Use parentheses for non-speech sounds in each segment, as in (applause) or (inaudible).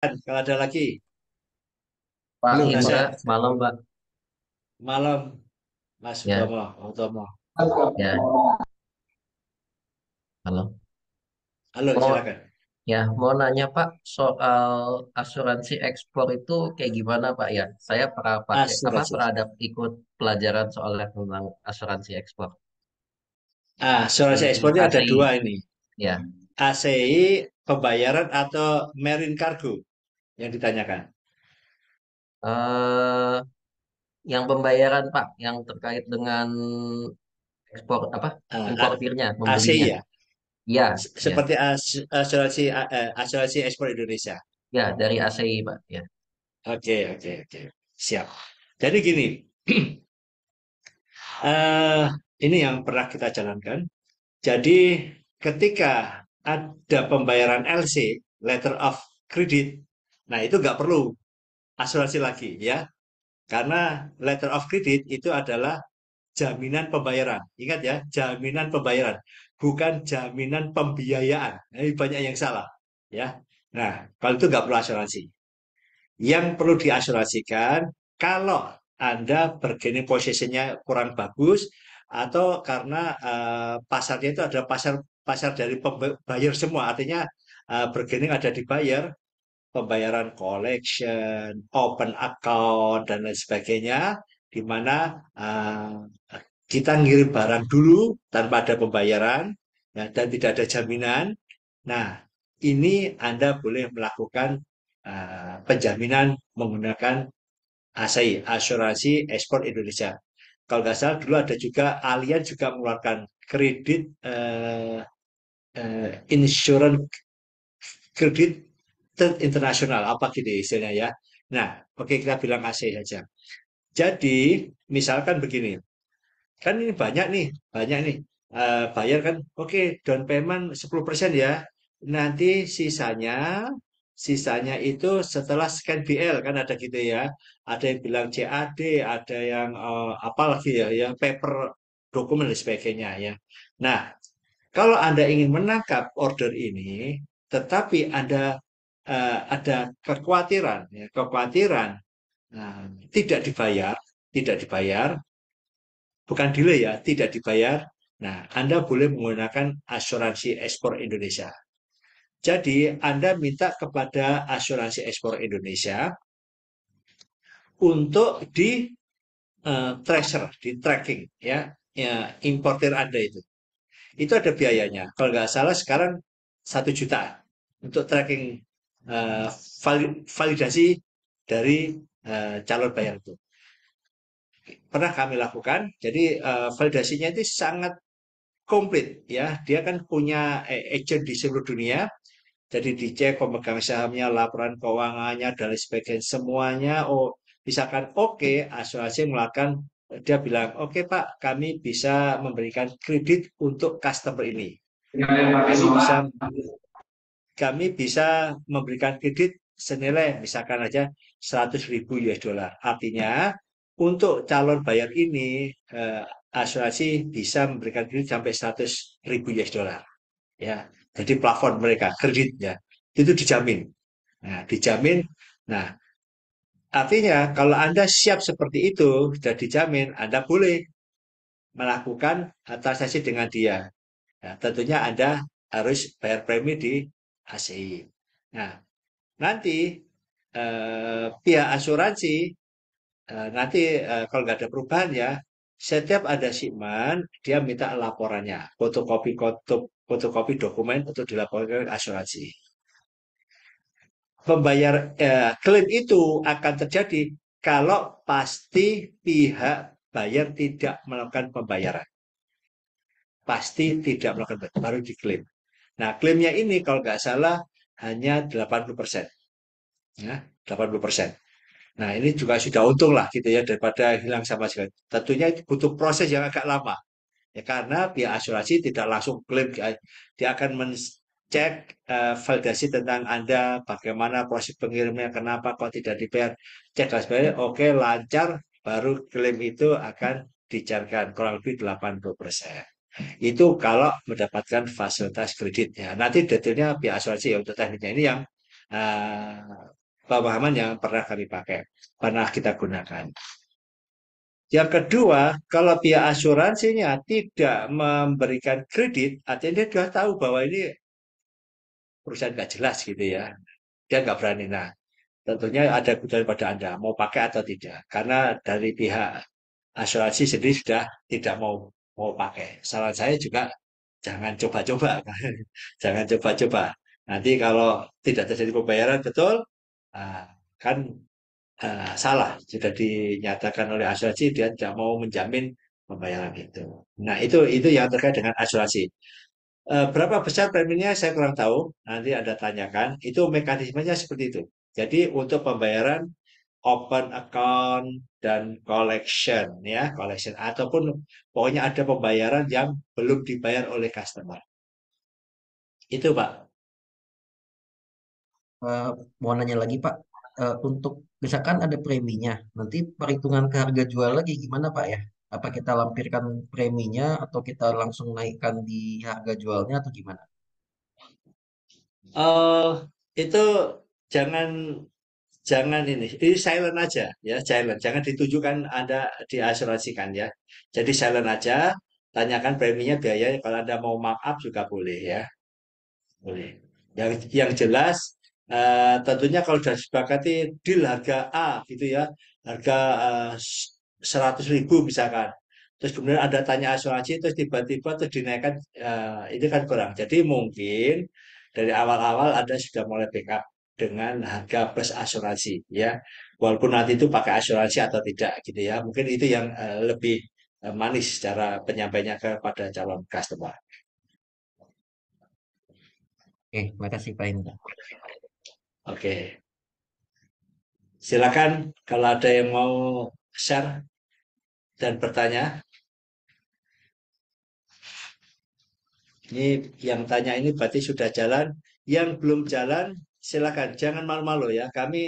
Kan, kalau ada lagi. Pak, Belum, ya, Malam, Pak. Malam, Mas ya. Utomo. Utomo. Ya. Halo. Halo, mau, oh. silakan. Ya, mau nanya Pak soal asuransi ekspor itu kayak gimana Pak ya? Saya pernah pakai apa pernah ikut pelajaran soal tentang asuransi ekspor. Ah, asuransi ekspor ada dua ini. Ya. ACI pembayaran atau marine cargo yang ditanyakan? Uh, yang pembayaran Pak, yang terkait dengan ekspor apa uh, importirnya, ASI ya? Ya. Seperti ya. asuransi eh, asuransi ekspor Indonesia. Ya dari ASI Pak. Ya. Oke okay, oke okay, oke okay. siap. Jadi gini. uh, (clears throat) ini yang pernah kita jalankan. Jadi ketika ada pembayaran LC, letter of credit, Nah, itu nggak perlu asuransi lagi ya. Karena letter of credit itu adalah jaminan pembayaran. Ingat ya, jaminan pembayaran, bukan jaminan pembiayaan. Ini banyak yang salah ya. Nah, kalau itu nggak perlu asuransi. Yang perlu diasuransikan kalau Anda bergening posisinya kurang bagus atau karena uh, pasarnya itu ada pasar pasar dari pembayar semua, artinya uh, bergening ada di buyer, pembayaran collection, open account, dan lain sebagainya, di mana uh, kita ngirim barang dulu tanpa ada pembayaran ya, dan tidak ada jaminan. Nah, ini Anda boleh melakukan uh, penjaminan menggunakan ASI, Asuransi Ekspor Indonesia. Kalau nggak salah dulu ada juga Alian juga mengeluarkan kredit uh, uh, insurance kredit trade internasional apa gitu istilahnya ya. Nah, oke kita bilang AC saja. Jadi misalkan begini, kan ini banyak nih, banyak nih uh, bayar kan, oke down payment 10% ya. Nanti sisanya sisanya itu setelah scan BL kan ada gitu ya ada yang bilang CAD ada yang uh, apa lagi ya yang paper dokumen dan sebagainya ya nah kalau anda ingin menangkap order ini tetapi anda eh, ada kekhawatiran, ya, kekhawatiran nah, tidak dibayar, tidak dibayar, bukan delay ya, tidak dibayar. Nah, Anda boleh menggunakan asuransi ekspor Indonesia. Jadi, Anda minta kepada asuransi ekspor Indonesia untuk di uh, tracer, di tracking ya, ya importer Anda itu. Itu ada biayanya. Kalau nggak salah sekarang satu juta untuk tracking uh, validasi dari uh, calon bayar itu. Pernah kami lakukan, jadi uh, validasinya itu sangat komplit ya. Dia kan punya agent di seluruh dunia, jadi dicek pemegang sahamnya, laporan keuangannya, dan sebagainya semuanya. Oh, misalkan oke, okay, asuransi melakukan dia bilang, oke okay, Pak, kami bisa memberikan kredit untuk customer ini. Kami bisa kami bisa memberikan kredit senilai misalkan aja 100 ribu US dollar. Artinya untuk calon bayar ini eh, asuransi bisa memberikan kredit sampai 100 ribu US dollar. Ya, jadi plafon mereka kreditnya itu dijamin. Nah, dijamin. Nah, artinya kalau Anda siap seperti itu sudah dijamin, Anda boleh melakukan transaksi dengan dia. Nah, tentunya Anda harus bayar premi di HCI. Nah, nanti eh, pihak asuransi eh, nanti eh, kalau nggak ada perubahan ya, setiap ada shipment dia minta laporannya, fotokopi fotokopi dokumen untuk dilaporkan ke asuransi. Pembayar eh, klaim itu akan terjadi kalau pasti pihak bayar tidak melakukan pembayaran. Pasti tidak melakukan baru diklaim. Nah, klaimnya ini kalau nggak salah hanya 80 persen. Ya, 80 persen. Nah, ini juga sudah untung lah gitu ya daripada hilang sama sekali. Tentunya itu butuh proses yang agak lama. Ya, karena pihak asuransi tidak langsung klaim dia akan mencek uh, eh, validasi tentang Anda, bagaimana proses pengirimnya, kenapa kok tidak dibayar, cek lah sebenarnya. Oke, lancar, baru klaim itu akan dicarikan kurang lebih 80 persen. Itu kalau mendapatkan fasilitas kredit ya. Nanti detailnya pihak asuransi ya untuk tekniknya ini yang uh, pemahaman yang pernah kami pakai, pernah kita gunakan. Yang kedua, kalau pihak asuransinya tidak memberikan kredit, artinya dia sudah tahu bahwa ini perusahaan nggak jelas gitu ya. Dia nggak berani. Nah, tentunya ada kebutuhan pada Anda, mau pakai atau tidak. Karena dari pihak asuransi sendiri sudah tidak mau mau pakai. Saran saya juga jangan coba-coba, (laughs) jangan coba-coba. Nanti kalau tidak terjadi pembayaran betul, ah, kan ah, salah. Sudah dinyatakan oleh asuransi dia tidak mau menjamin pembayaran itu. Nah itu itu yang terkait dengan asuransi eh, berapa besar preminya saya kurang tahu nanti anda tanyakan itu mekanismenya seperti itu jadi untuk pembayaran open account dan collection ya collection ataupun pokoknya ada pembayaran yang belum dibayar oleh customer itu pak uh, mau nanya lagi pak uh, untuk misalkan ada preminya nanti perhitungan ke harga jual lagi gimana pak ya apa kita lampirkan preminya atau kita langsung naikkan di harga jualnya atau gimana uh, itu jangan jangan ini, ini silent aja ya, silent. Jangan ditujukan Anda diasuransikan ya. Jadi silent aja, tanyakan preminya biaya kalau Anda mau markup juga boleh ya. Boleh. Yang yang jelas Uh, tentunya kalau sudah disepakati di harga A gitu ya, harga eh, seratus uh, ribu misalkan. Terus kemudian ada tanya asuransi, terus tiba-tiba terus dinaikkan, uh, eh, itu kan kurang. Jadi mungkin dari awal-awal ada sudah mulai backup dengan harga plus asuransi ya walaupun nanti itu pakai asuransi atau tidak gitu ya mungkin itu yang eh, lebih eh, manis secara penyampaiannya kepada calon customer. Oke, kasih Pak Indra. Oke, silakan kalau ada yang mau share dan bertanya. Ini yang tanya ini berarti sudah jalan, yang belum jalan silakan jangan malu-malu ya. Kami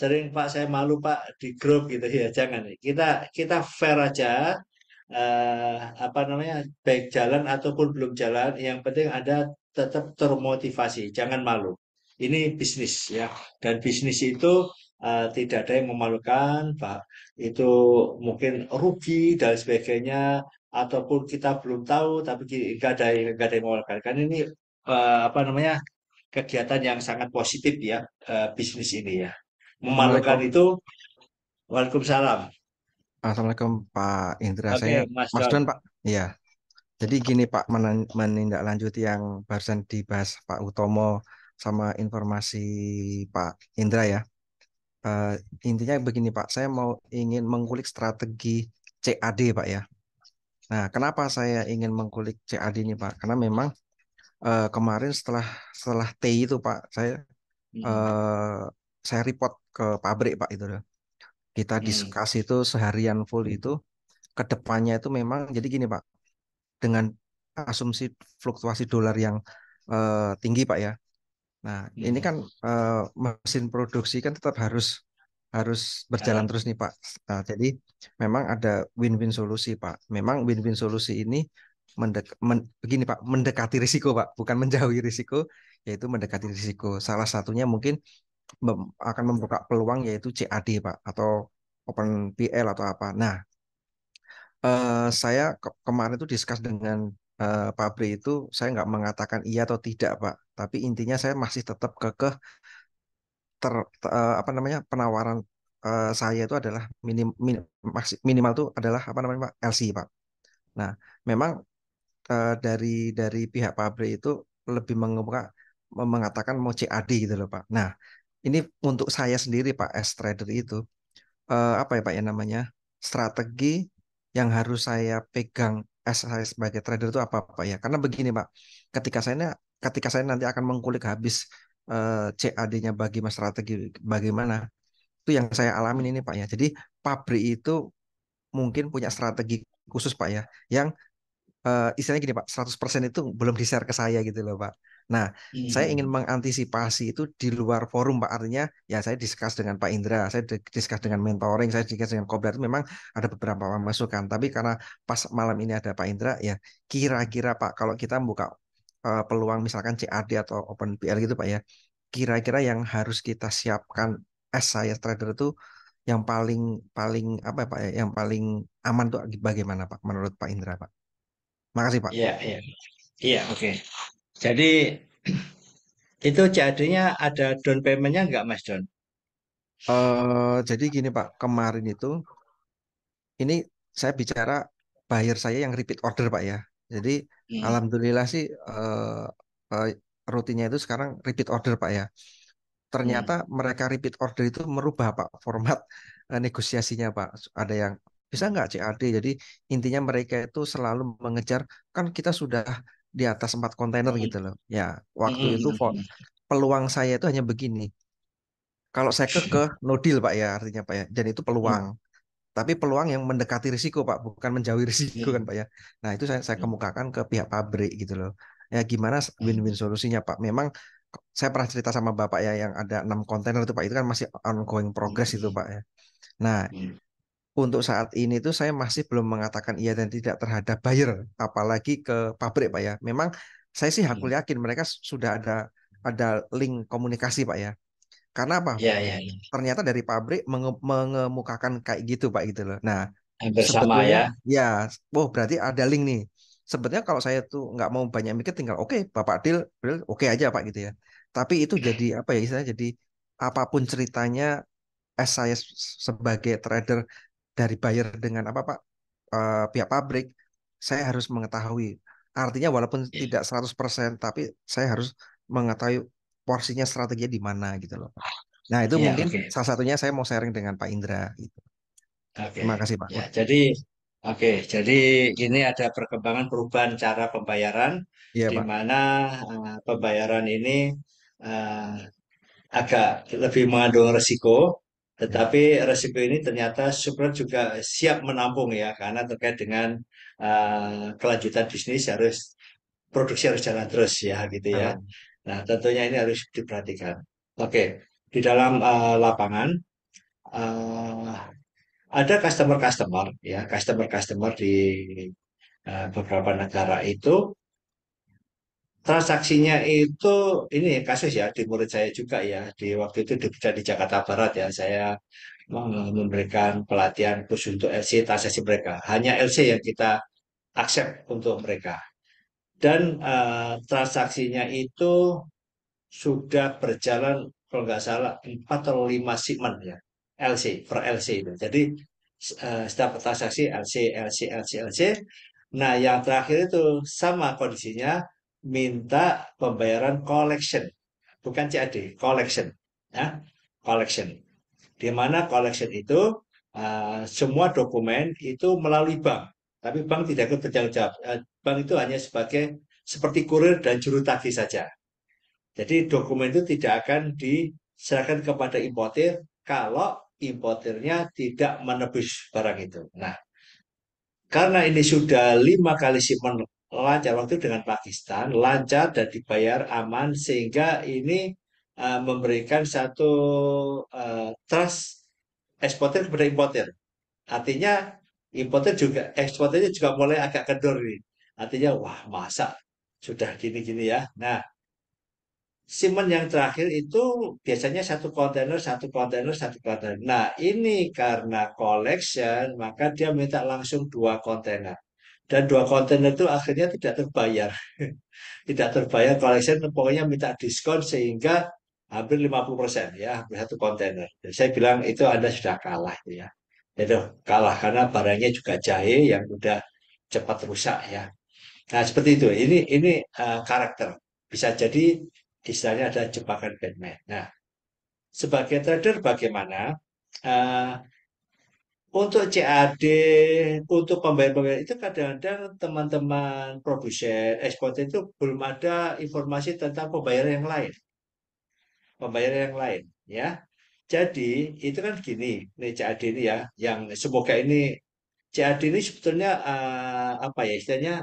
sering Pak saya malu Pak di grup gitu ya, jangan. Kita kita fair aja. Uh, apa namanya baik jalan ataupun belum jalan yang penting ada tetap termotivasi jangan malu ini bisnis ya dan bisnis itu uh, tidak ada yang memalukan pak itu mungkin rugi dan sebagainya ataupun kita belum tahu tapi nggak ada nggak ada yang memalukan kan ini uh, apa namanya kegiatan yang sangat positif ya eh, bisnis ini ya. Memalukan itu Waalaikumsalam. Assalamualaikum Pak Indra. Okay, saya Mas, Mas Don Pak. Iya. Jadi gini Pak menindaklanjuti yang barusan dibahas Pak Utomo sama informasi Pak Indra ya. Uh, intinya begini Pak, saya mau ingin mengulik strategi CAD Pak ya. Nah, kenapa saya ingin mengulik CAD ini Pak? Karena memang uh, kemarin setelah setelah T itu Pak, saya hmm. uh, saya report ke pabrik Pak itu. Kita diskusi hmm. itu seharian full itu kedepannya itu memang jadi gini Pak, dengan asumsi fluktuasi dolar yang uh, tinggi Pak ya. Nah hmm. ini kan uh, mesin produksi kan tetap harus harus berjalan terus nih Pak. Nah, jadi memang ada win-win solusi Pak. Memang win-win solusi ini mendek, men, begini Pak, mendekati risiko Pak, bukan menjauhi risiko, yaitu mendekati risiko. Salah satunya mungkin mem, akan membuka peluang yaitu CAD Pak atau Open PL atau apa. Nah, eh, saya ke kemarin itu diskus dengan eh, Bri itu, saya nggak mengatakan iya atau tidak Pak, tapi intinya saya masih tetap kekeh ter, ter eh, apa namanya penawaran eh, saya itu adalah minim, minim minimal itu adalah apa namanya Pak LC Pak. Nah, memang Eh, dari dari pihak pabrik itu lebih mengemuka mengatakan mau CAD gitu loh Pak. Nah ini untuk saya sendiri Pak as trader itu eh, apa ya Pak ya namanya strategi yang harus saya pegang as saya sebagai trader itu apa Pak ya? Karena begini Pak, ketika saya ketika saya nanti akan mengkulik habis uh, eh, CAD-nya bagi mas strategi bagaimana itu yang saya alami ini Pak ya. Jadi pabrik itu mungkin punya strategi khusus Pak ya, yang uh, istilahnya gini Pak, 100% itu belum di-share ke saya gitu loh Pak. Nah, hmm. saya iya. ingin mengantisipasi itu di luar forum Pak. Artinya ya saya diskus dengan Pak Indra, saya diskus dengan mentoring, saya diskus dengan Kobra itu memang ada beberapa masukan. Tapi karena pas malam ini ada Pak Indra ya kira-kira Pak kalau kita buka uh, peluang misalkan CAD atau Open PR gitu Pak ya. Kira-kira yang harus kita siapkan as saya trader itu yang paling paling apa ya, Pak ya, yang paling aman tuh bagaimana Pak menurut Pak Indra Pak? Makasih Pak. Iya, iya. Iya, oke. Okay. Jadi (clears throat) itu jadinya ada down payment-nya enggak Mas Don? Uh, eh, jadi gini Pak, kemarin itu ini saya bicara buyer saya yang repeat order Pak ya. Jadi hmm. alhamdulillah sih uh, eh, uh, eh, rutinnya itu sekarang repeat order Pak ya. Ternyata hmm. mereka repeat order itu merubah Pak format negosiasinya Pak. Ada yang bisa nggak CAD? Jadi intinya mereka itu selalu mengejar kan kita sudah di atas empat kontainer gitu loh. Ya waktu itu peluang saya itu hanya begini. Kalau saya ke ke no deal pak ya artinya pak ya. Dan itu mm. peluang. Tapi peluang yang mendekati risiko pak, bukan menjauhi (laughs) risiko kan mm. pak ya. Nah itu saya saya mm. kemukakan ke pihak pabrik gitu loh. Ya gimana win-win solusinya pak? Memang saya pernah cerita sama bapak ya yang ada enam kontainer itu pak itu kan masih ongoing progress itu pak ya. Nah untuk saat ini itu saya masih belum mengatakan iya dan tidak terhadap buyer, apalagi ke pabrik Pak ya. Memang saya sih aku iya. yakin mereka sudah ada ada link komunikasi Pak ya. Karena apa? Ya, ya, ya. Ternyata dari pabrik menge mengemukakan kayak gitu Pak gitu loh. Nah, bersama ya. Ya, oh berarti ada link nih. Sebetulnya kalau saya tuh nggak mau banyak mikir tinggal oke okay, Bapak deal oke okay aja Pak gitu ya. Tapi itu iya. jadi apa ya istilahnya jadi apapun ceritanya as saya sebagai trader dari buyer dengan apa Pak uh, pihak pabrik, saya harus mengetahui. Artinya walaupun iya. tidak 100% tapi saya harus mengetahui porsinya strategi di mana gitu loh. Nah, itu yeah, mungkin okay. salah satunya saya mau sharing dengan Pak Indra gitu. Okay. Terima kasih Pak. Ya, jadi Oke, jadi ini ada perkembangan perubahan cara pembayaran, iya, di mana uh, pembayaran ini uh, agak lebih mengandung resiko, tetapi ya. resiko ini ternyata Supra juga siap menampung ya karena terkait dengan uh, kelanjutan bisnis harus produksi harus jalan terus ya gitu ya. Hmm. Nah tentunya ini harus diperhatikan. Oke di dalam uh, lapangan uh, ada customer customer ya customer customer di uh, beberapa negara itu transaksinya itu ini ya, kasus ya di murid saya juga ya di waktu itu di, di Jakarta Barat ya saya memberikan pelatihan khusus untuk LC transaksi mereka hanya LC yang kita accept untuk mereka dan uh, transaksinya itu sudah berjalan kalau nggak salah 4 atau 5 shipment ya LC per LC itu jadi uh, setiap transaksi LC LC LC LC nah yang terakhir itu sama kondisinya minta pembayaran collection, bukan CAD, collection, ya, collection. Di mana collection itu uh, semua dokumen itu melalui bank, tapi bank tidak ikut bertanggung jawab. Uh, bank itu hanya sebagai seperti kurir dan juru tagih saja. Jadi dokumen itu tidak akan diserahkan kepada importer kalau importernya tidak menebus barang itu. Nah, karena ini sudah lima kali shipment lancar waktu dengan Pakistan, lancar dan dibayar aman sehingga ini uh, memberikan satu uh, trust eksportir kepada importer. Artinya importer juga eksporternya juga mulai agak kendor nih. Artinya wah masa sudah gini-gini ya. Nah, simen yang terakhir itu biasanya satu kontainer, satu kontainer, satu kontainer. Nah, ini karena collection, maka dia minta langsung dua kontainer dan dua kontainer itu akhirnya tidak terbayar (laughs) tidak terbayar collection pokoknya minta diskon sehingga hampir 50% ya hampir satu kontainer saya bilang itu anda sudah kalah ya itu kalah karena barangnya juga jahe yang udah cepat rusak ya nah seperti itu ini ini uh, karakter bisa jadi istilahnya ada jebakan Batman nah sebagai trader bagaimana uh, untuk CAD, untuk pembayar-pembayar itu kadang-kadang teman-teman produsen, ekspor itu belum ada informasi tentang pembayaran yang lain. Pembayaran yang lain, ya. Jadi, itu kan gini, nih CAD ini ya, yang semoga ini CAD ini sebetulnya uh, apa ya istilahnya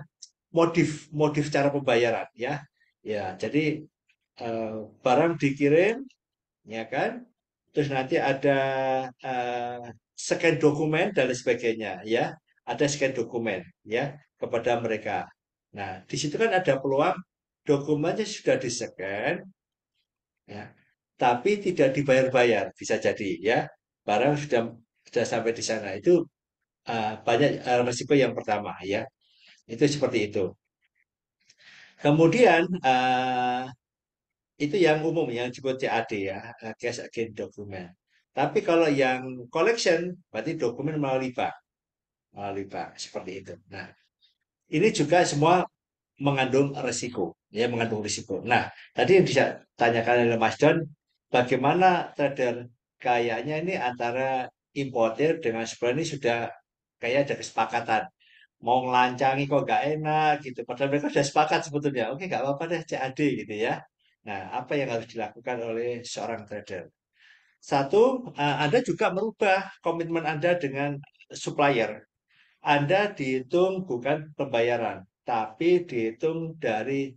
modif modif cara pembayaran ya. Ya, jadi uh, barang dikirim ya kan terus nanti ada uh, scan dokumen dan lain sebagainya ya ada scan dokumen ya kepada mereka nah di situ kan ada peluang dokumennya sudah di scan ya tapi tidak dibayar-bayar bisa jadi ya barang sudah sudah sampai di sana itu uh, banyak uh, resiko yang pertama ya itu seperti itu kemudian uh, itu yang umum, yang disebut CAD ya, eh, Cash Against Document. Tapi kalau yang collection, berarti dokumen melalui bank. Melalui bank, seperti itu. Nah, ini juga semua mengandung resiko. Ya, mengandung risiko. Nah, tadi yang bisa tanyakan oleh Mas Don, bagaimana trader kayaknya ini antara importer dengan supplier ini sudah kayak ada kesepakatan mau ngelancangi kok gak enak gitu. Padahal mereka sudah sepakat sebetulnya. Oke, nggak apa-apa deh CAD gitu ya. Nah, apa yang harus dilakukan oleh seorang trader? Satu, eh, Anda juga merubah komitmen Anda dengan supplier. Anda dihitung bukan pembayaran, tapi dihitung dari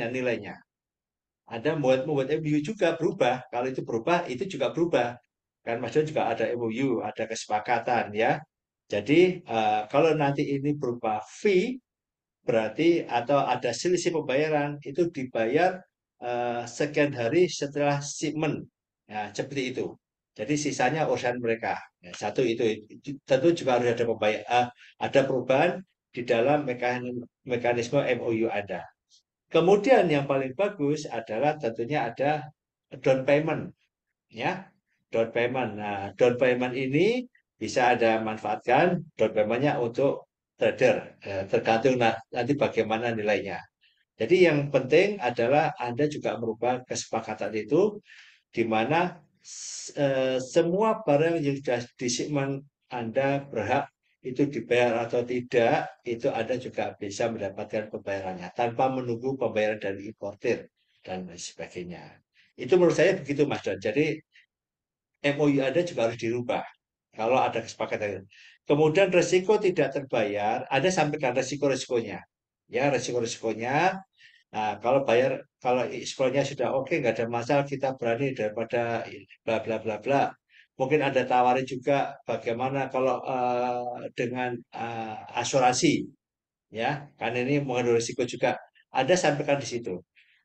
yang nilainya. Anda membuat, membuat MOU juga berubah. Kalau itu berubah, itu juga berubah. Kan maksudnya juga ada MOU, ada kesepakatan ya. Jadi eh, kalau nanti ini berubah fee, berarti atau ada selisih pembayaran, itu dibayar uh, sekian hari setelah shipment ya, seperti itu jadi sisanya urusan mereka ya, satu itu, tentu juga harus ada pembayar uh, eh, ada perubahan di dalam mekanisme MOU ada kemudian yang paling bagus adalah tentunya ada down payment ya down payment nah down payment ini bisa ada manfaatkan down paymentnya untuk trader ya, tergantung nanti bagaimana nilainya jadi yang penting adalah Anda juga merubah kesepakatan itu di mana e, semua barang yang sudah disimpan Anda berhak itu dibayar atau tidak, itu Anda juga bisa mendapatkan pembayarannya tanpa menunggu pembayaran dari importer dan lain sebagainya. Itu menurut saya begitu Mas Don. Jadi MOU Anda juga harus dirubah kalau ada kesepakatan. Kemudian resiko tidak terbayar, Anda sampaikan resiko-resikonya. Ya, resiko-resikonya Nah, kalau bayar, kalau sekolahnya sudah oke, okay, nggak ada masalah, kita berani daripada bla bla bla bla. Mungkin ada tawari juga bagaimana kalau uh, dengan uh, asuransi, ya, karena ini mengandung risiko juga. Ada sampaikan di situ.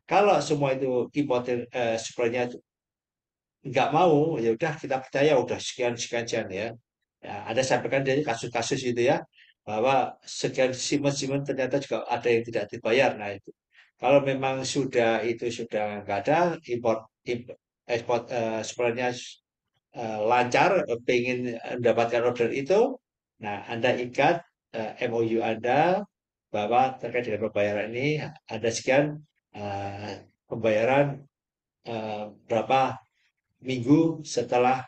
Kalau semua itu keyboard uh, eh, sekolahnya nggak mau, ya udah kita percaya udah sekian sekian sekian ya. ya ada sampaikan dari kasus-kasus itu ya bahwa sekian simen-simen ternyata juga ada yang tidak dibayar. Nah itu kalau memang sudah itu sudah nggak ada import, import ekspor uh, sebenarnya uh, lancar, pengen mendapatkan order itu, nah Anda ikat uh, eh, MOU Anda bahwa terkait dengan pembayaran ini ada sekian uh, pembayaran uh, berapa minggu setelah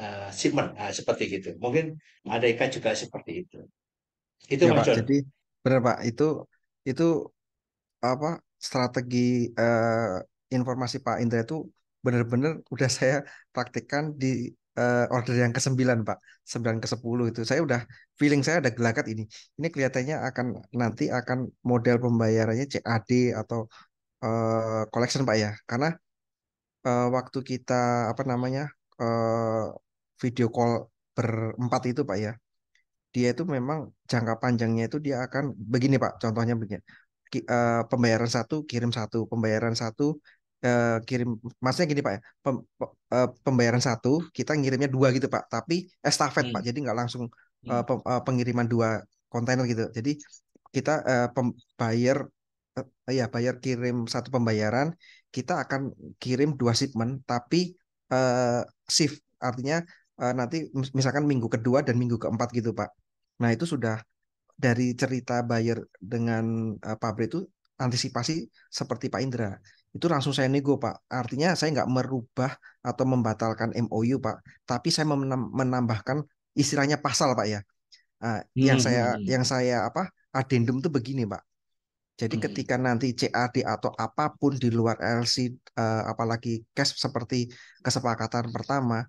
uh, shipment nah, seperti itu Mungkin ada ikat juga seperti itu. Itu ya, Pak, Jadi benar Pak, itu itu apa strategi uh, informasi Pak Indra itu benar-benar udah saya praktekkan di uh, order yang ke-9 Pak. 9 ke-10 itu. Saya udah feeling saya ada gelagat ini. Ini kelihatannya akan nanti akan model pembayarannya CAD atau uh, collection Pak ya. Karena uh, waktu kita apa namanya? Uh, video call berempat itu Pak ya. Dia itu memang jangka panjangnya itu dia akan begini Pak, contohnya begini uh, pembayaran satu kirim satu pembayaran satu uh, kirim maksudnya gini pak ya pem, uh, pembayaran satu kita ngirimnya dua gitu pak tapi estafet hmm. pak jadi nggak langsung uh, pem, uh, pengiriman dua kontainer gitu jadi kita uh, pembayar uh, ya bayar kirim satu pembayaran kita akan kirim dua shipment tapi uh, shift artinya uh, nanti misalkan minggu kedua dan minggu keempat gitu pak nah itu sudah dari cerita buyer dengan uh, pabrik itu antisipasi seperti Pak Indra itu langsung saya nego Pak. Artinya saya nggak merubah atau membatalkan MOU Pak, tapi saya menambahkan istilahnya pasal Pak ya. Uh, hmm. Yang saya yang saya apa adendum itu begini Pak. Jadi hmm. ketika nanti CAD atau apapun di luar LC, uh, eh, apalagi cash seperti kesepakatan pertama,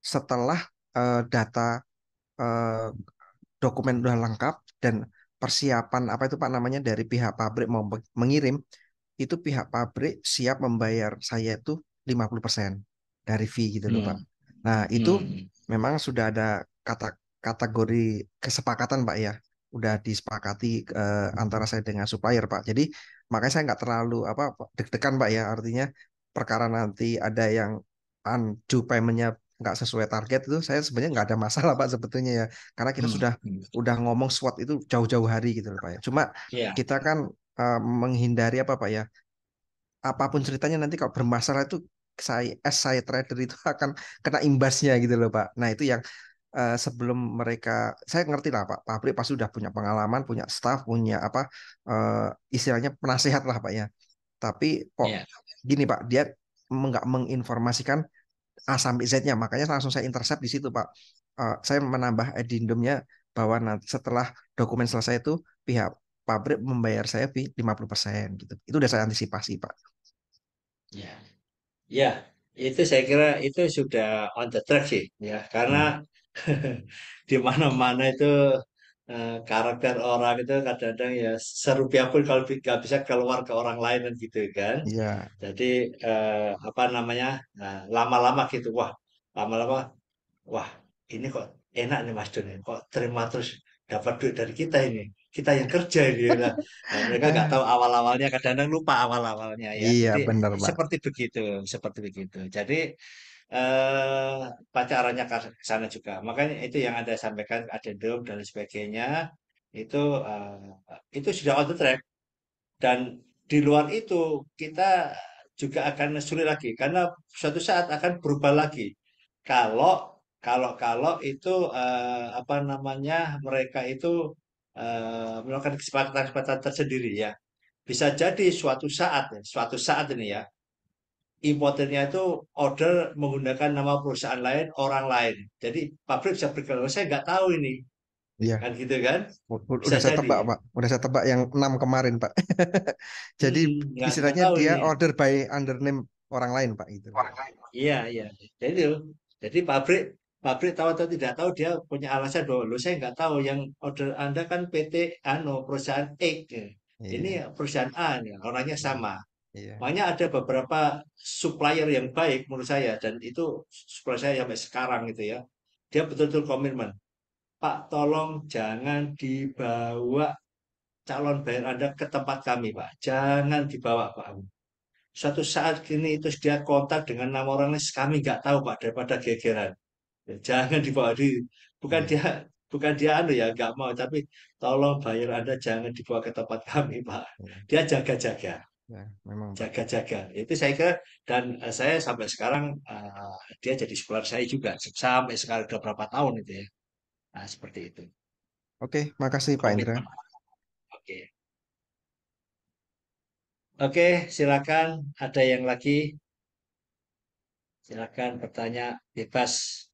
setelah uh, data uh, dokumen sudah lengkap dan persiapan apa itu Pak namanya dari pihak pabrik mau mengirim itu pihak pabrik siap membayar saya itu 50% dari fee gitu loh Pak. Hmm. Nah, itu hmm. memang sudah ada kata kategori kesepakatan Pak ya. Udah disepakati eh, antara saya dengan supplier Pak. Jadi makanya saya nggak terlalu apa deg-degan Pak ya artinya perkara nanti ada yang anju paymentnya nggak sesuai target itu saya sebenarnya nggak ada masalah pak sebetulnya ya karena kita hmm. sudah hmm, udah ngomong SWOT itu jauh-jauh hari gitu loh pak ya cuma yeah. kita kan uh, menghindari apa pak ya apapun ceritanya nanti kalau bermasalah itu saya as saya trader itu (laughs) akan kena imbasnya gitu loh pak nah itu yang uh, sebelum mereka saya ngerti lah pak pabrik pasti sudah punya pengalaman punya staff punya apa uh, istilahnya penasehat lah pak ya tapi kok yeah. gini pak dia nggak menginformasikan A sampai Z-nya. Makanya langsung saya intercept di situ, Pak. Uh, saya menambah addendumnya bahwa nanti setelah dokumen selesai itu pihak pabrik membayar saya 50% gitu. Itu sudah saya antisipasi, Pak. Ya. Ya, itu saya kira itu sudah on the track sih ya, karena hmm. (laughs) di mana-mana itu Eh, karakter orang itu kadang-kadang ya serupiah pun kalau nggak bisa keluar ke orang lain dan gitu kan. Iya. Jadi uh, apa namanya eh, lama-lama gitu wah lama-lama wah ini kok enak nih Mas Doni kok terima terus dapat duit dari kita ini kita yang kerja ini nah, nah mereka nggak tahu awal awalnya kadang-kadang lupa awal awalnya ya iya, jadi, bener, seperti begitu seperti begitu jadi eh, pacarannya ke sana juga. Makanya itu yang Anda sampaikan adendum dan sebagainya itu eh, itu sudah on the track dan di luar itu kita juga akan sulit lagi karena suatu saat akan berubah lagi kalau kalau kalau itu eh, apa namanya mereka itu eh, melakukan kesepakatan-kesepakatan tersendiri ya bisa jadi suatu saat ya, suatu saat ini ya importernya itu order menggunakan nama perusahaan lain, orang lain. Jadi pabrik bisa berkelakuan, saya nggak tahu ini. Iya. Kan gitu kan? Bisa Udah saya tebak, Pak. Udah saya tebak yang enam kemarin, Pak. (laughs) jadi hmm, istilahnya dia ini. order by under name orang lain, Pak itu. Orang lain. Iya, iya. Jadi jadi pabrik pabrik tahu atau tidak tahu dia punya alasan bahwa lo saya nggak tahu yang order Anda kan PT Ano perusahaan X. Ya. Iya. Ini perusahaan A, orangnya sama. Iya. Makanya ada beberapa supplier yang baik menurut saya dan itu supplier saya sampai sekarang gitu ya. Dia betul-betul komitmen. Pak, tolong jangan dibawa calon bayar Anda ke tempat kami, Pak. Jangan dibawa, Pak. Suatu saat kini itu dia kontak dengan nama orang orangnya, kami nggak tahu, Pak, daripada gegeran. Ya, jangan dibawa di bukan iya. dia bukan dia anu ya nggak mau tapi tolong bayar anda jangan dibawa ke tempat kami pak iya. dia jaga-jaga ya, memang jaga-jaga itu saya ke dan eh, saya sampai sekarang uh, dia jadi sekolah saya juga sampai sekarang sudah berapa tahun itu ya nah, seperti itu oke makasih Pak Indra oke oke silakan ada yang lagi silakan bertanya bebas